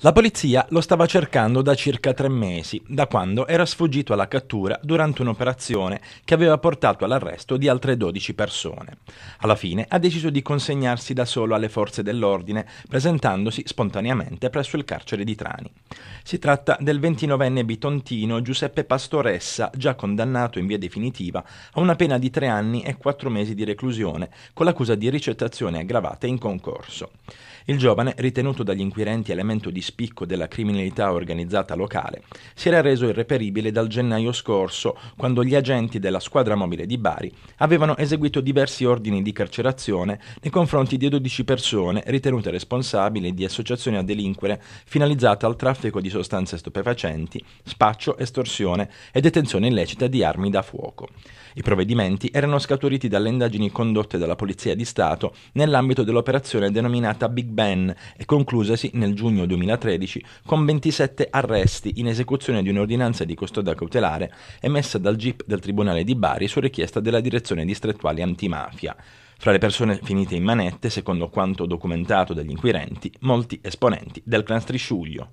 La polizia lo stava cercando da circa tre mesi, da quando era sfuggito alla cattura durante un'operazione che aveva portato all'arresto di altre 12 persone. Alla fine ha deciso di consegnarsi da solo alle forze dell'ordine, presentandosi spontaneamente presso il carcere di Trani. Si tratta del 29enne bitontino Giuseppe Pastoressa, già condannato in via definitiva a una pena di tre anni e quattro mesi di reclusione, con l'accusa di ricettazione aggravata in concorso. Il giovane, ritenuto dagli inquirenti elemento di di spicco della criminalità organizzata locale, si era reso irreperibile dal gennaio scorso, quando gli agenti della squadra mobile di Bari avevano eseguito diversi ordini di carcerazione nei confronti di 12 persone ritenute responsabili di associazione a delinquere finalizzata al traffico di sostanze stupefacenti, spaccio, estorsione e detenzione illecita di armi da fuoco. I provvedimenti erano scaturiti dalle indagini condotte dalla Polizia di Stato nell'ambito dell'operazione denominata Big Ben e conclusasi nel giugno 2000 2013 con 27 arresti in esecuzione di un'ordinanza di custodia cautelare emessa dal GIP del Tribunale di Bari su richiesta della Direzione Distrettuale Antimafia. Fra le persone finite in manette, secondo quanto documentato dagli inquirenti, molti esponenti del clan Strisciuglio.